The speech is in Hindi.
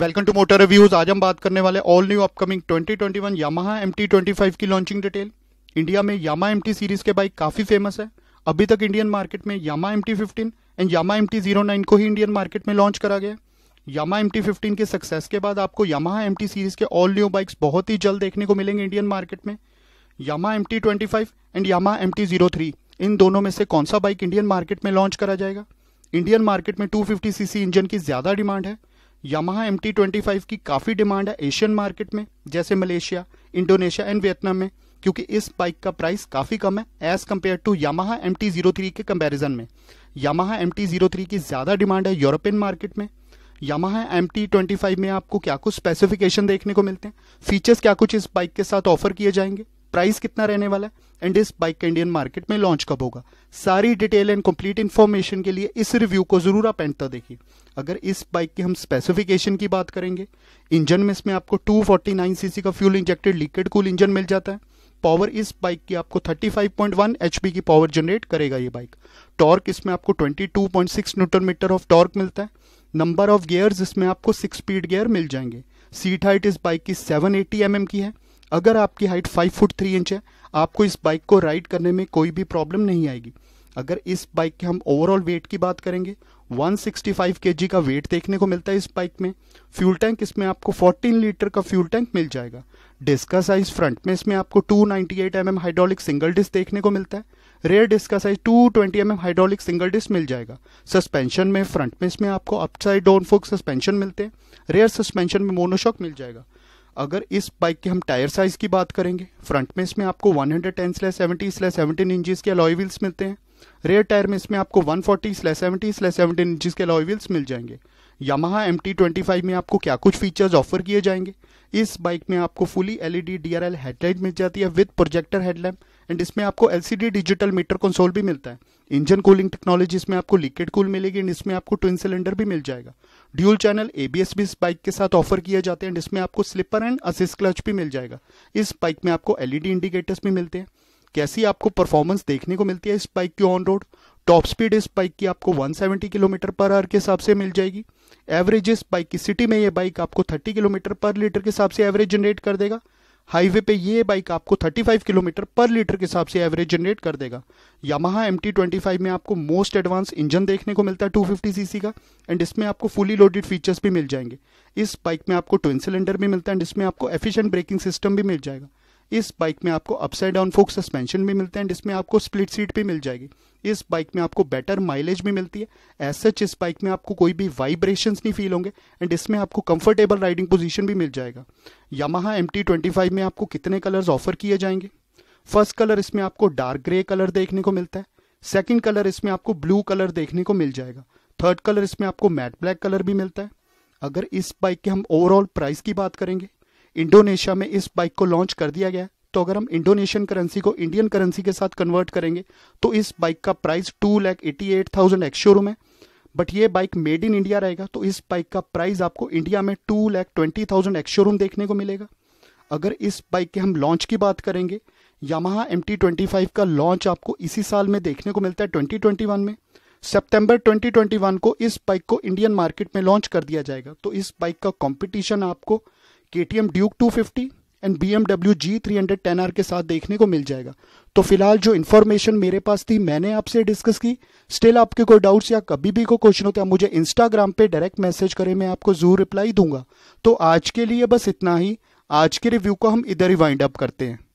वेलकम टू मोटर रिव्यूज आज हम बात करने वाले all new upcoming 2021 Yamaha MT25 की लॉन्चिंग डिटेल इंडिया में यामा MT सीरीज के बाइक काफी फेमस है अभी तक इंडियन मार्केट में यामा फिफ्टीन एंड यामा MT09 को ही इंडियन मार्केट में लॉन्च करा गया यामा MT15 के सक्सेस के बाद आपको एम टी सीरीज के ऑल न्यू बाइक्स बहुत ही जल्द देखने को मिलेंगे इंडियन मार्केट में यामा MT25 एंड यामा MT03 इन दोनों में से कौन सा बाइक इंडियन मार्केट में लॉन्च करा जाएगा इंडियन मार्केट में 250 सीसी इंजन की ज़्यादा डिमांड है यामाहा एम टी की काफ़ी डिमांड है एशियन मार्केट में जैसे मलेशिया इंडोनेशिया एंड वियतनाम में क्योंकि इस बाइक का प्राइस काफ़ी कम है as compared to Yamaha M T zero three के कंपेरिजन में Yamaha M T zero three की ज़्यादा डिमांड है यूरोपियन मार्केट में Yamaha M T twenty five में आपको क्या कुछ स्पेसिफिकेशन देखने को मिलते हैं फीचर्स क्या कुछ इस बाइक के साथ ऑफर किए जाएंगे प्राइस कितना रहने वाला है एंड इस बाइक का इंडियन मार्केट में लॉन्च कब होगा सारी डिटेल एंड कंप्लीट इन्फॉर्मेशन के लिए इस रिव्यू को ज़रूर आप एंड तक देखिए अगर इस बाइक की हम स्पेसिफिकेशन की बात करेंगे इंजन में इसमें आपको 249 सीसी का fuel injected liquid cool engine मिल जाता है पावर इस बाइक की आपको 35.1 एचपी की पावर जनरेट करेगा ये बाइक टॉर्क इसमें आपको 22.6 न्यूटन मीटर ऑफ टॉर्क मिलता है नंबर ऑफ गियर्स इसमें आपको सिक्स स्पीड गियर मिल जाएंगे सीट हाइट इस बाइक की 780 एटी mm की है अगर आपकी height five foot three inch है आपको इस बाइक को राइड करने में कोई भी प्रॉब्लम नहीं आएगी अगर इस बाइक के हम ओवरऑल वेट की बात करेंगे 165 केजी का वेट देखने को मिलता है इस बाइक में फ्यूल टैंक इसमें आपको 14 लीटर का फ्यूल टैंक मिल जाएगा डिस्क का साइज फ्रंट में इसमें आपको 298 ninety mm hydraulic single disc देखने को मिलता है रेयर डिस्क का size 220 twenty mm hydraulic single disc मिल जाएगा सस्पेंशन में फ्रंट में इसमें आपको अपसाइड डाउन फोक सस्पेंशन मिलते हैं रेयर सस्पेंशन में मोनोशॉक मिल जाएगा अगर इस बाइक के हम टायर साइज की बात करेंगे फ्रंट में इसमें आपको 110 slash seventy slash seventeen inches के अलॉय व्हील्स मिलते हैं रेयर टायर में इसमें आपको 140 slash seventy slash seventeen inches के अलॉय व्हील्स मिल जाएंगे यामाहा एम टी में आपको क्या कुछ फीचर्स ऑफर किए जाएंगे इस बाइक में आपको फुली एलईडी डीआरएल हेडलाइट मिल जाती है विद प्रोजेक्टर हेडलैम्प एंड इसमें आपको एलसीडी डिजिटल मीटर कंसोल भी मिलता है इंजन कूलिंग टेक्नोलॉजी इसमें आपको लिक्विड कूल मिलेगी एंड इसमें आपको ट्विन सिलेंडर भी मिल जाएगा ड्यूल चैनल एबीएस भी इस बाइक के साथ ऑफर किया जाते हैं इसमें आपको स्लिपर एंड असिस्ट क्लच भी मिल जाएगा इस बाइक में आपको एलईडी इंडिकेटर्स e भी मिलते हैं कैसी आपको परफॉर्मेंस देखने को मिलती है इस बाइक की ऑन रोड टॉप स्पीड इस बाइक की आपको 170 किलोमीटर पर आवर के हिसाब से मिल जाएगी एवरेज इस बाइक की सिटी में ये बाइक आपको 30 किलोमीटर पर लीटर के हिसाब से एवरेज जनरेट कर देगा हाईवे पे ये बाइक आपको 35 किलोमीटर पर लीटर के हिसाब से एवरेज जनरेट कर देगा यामाहा एम टी में आपको मोस्ट एडवांस इंजन देखने को मिलता है 250 सीसी का एंड इसमें आपको फुली लोडेड फीचर्स भी मिल जाएंगे इस बाइक में आपको ट्विन सिलेंडर भी मिलता है एंड इसमें आपको एफिशिएंट ब्रेकिंग सिस्टम भी मिल जाएगा इस बाइक में आपको अपसाइड डाउन फोक सस्पेंशन भी मिलते हैं जिसमें आपको स्प्लिट सीट भी मिल जाएगी इस बाइक में आपको बेटर माइलेज भी मिलती है एज सच इस बाइक में आपको कोई भी वाइब्रेशन नहीं फील होंगे एंड इसमें आपको कंफर्टेबल राइडिंग पोजिशन भी मिल जाएगा यमा एम टी में आपको कितने कलर्स ऑफर किए जाएंगे फर्स्ट कलर इसमें आपको डार्क ग्रे कलर देखने को मिलता है सेकेंड कलर इसमें आपको ब्लू कलर देखने को मिल जाएगा थर्ड कलर इसमें आपको मैट ब्लैक कलर भी मिलता है अगर इस बाइक के हम ओवरऑल प्राइस की बात करेंगे इंडोनेशिया में इस बाइक को लॉन्च कर दिया गया तो अगर हम इंडोनेशियन करेंसी को इंडियन करेंसी के साथ कन्वर्ट करेंगे तो इस बाइक का price two lakh eighty eight thousand ex showroom है बट ये बाइक मेड इन इंडिया रहेगा तो इस बाइक का प्राइस आपको इंडिया में two lakh twenty thousand ex showroom देखने को मिलेगा अगर इस बाइक के हम लॉन्च की बात करेंगे Yamaha M T twenty five का लॉन्च आपको इसी साल में देखने को मिलता है ट्वेंटी ट्वेंटी वन में ट्वेंटी वन को इस बाइक को इंडियन मार्केट में लॉन्च कर दिया जाएगा तो इस बाइक का कॉम्पिटिशन आपको K T M Duke two fifty and B M W G three hundred ten R के साथ देखने को मिल जाएगा तो फिलहाल जो इन्फॉर्मेशन मेरे पास थी मैंने आपसे डिस्कस की स्टिल आपके कोई डाउट्स या कभी भी कोई क्वेश्चन होता है मुझे इंस्टाग्राम पे डायरेक्ट मैसेज करें मैं आपको जरूर रिप्लाई दूंगा तो आज के लिए बस इतना ही आज के रिव्यू को हम इधर ही वाइंड अप करते हैं